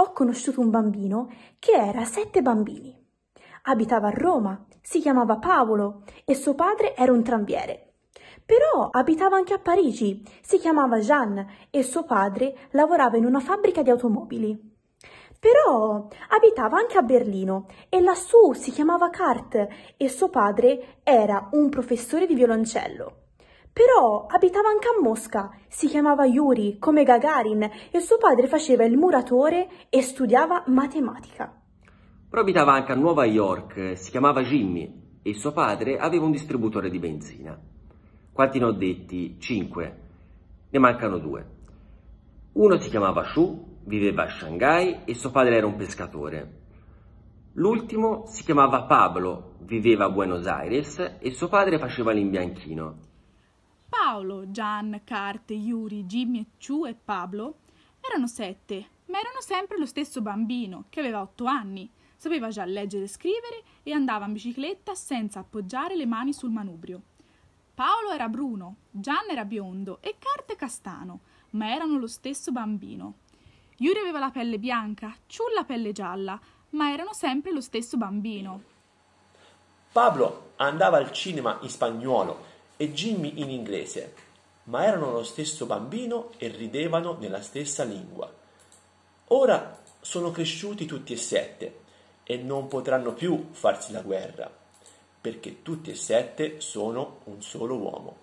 ho conosciuto un bambino che era sette bambini. Abitava a Roma, si chiamava Paolo e suo padre era un tranviere. Però abitava anche a Parigi, si chiamava Jeanne e suo padre lavorava in una fabbrica di automobili. Però abitava anche a Berlino e lassù si chiamava Kart e suo padre era un professore di violoncello. Però abitava anche a Mosca, si chiamava Yuri, come Gagarin, e suo padre faceva il muratore e studiava matematica. Però abitava anche a Nuova York, si chiamava Jimmy, e suo padre aveva un distributore di benzina. Quanti ne ho detti? Cinque. Ne mancano due. Uno si chiamava Shu, viveva a Shanghai e suo padre era un pescatore. L'ultimo si chiamava Pablo, viveva a Buenos Aires e suo padre faceva l'imbianchino. Paolo, Gian, Carte, Yuri, Jimmy, Chu e Pablo erano sette, ma erano sempre lo stesso bambino, che aveva otto anni, sapeva già leggere e scrivere e andava in bicicletta senza appoggiare le mani sul manubrio. Paolo era bruno, Gian era biondo e Carte castano, ma erano lo stesso bambino. Yuri aveva la pelle bianca, Chu la pelle gialla, ma erano sempre lo stesso bambino. Pablo andava al cinema in spagnolo e Jimmy in inglese, ma erano lo stesso bambino e ridevano nella stessa lingua. Ora sono cresciuti tutti e sette e non potranno più farsi la guerra, perché tutti e sette sono un solo uomo.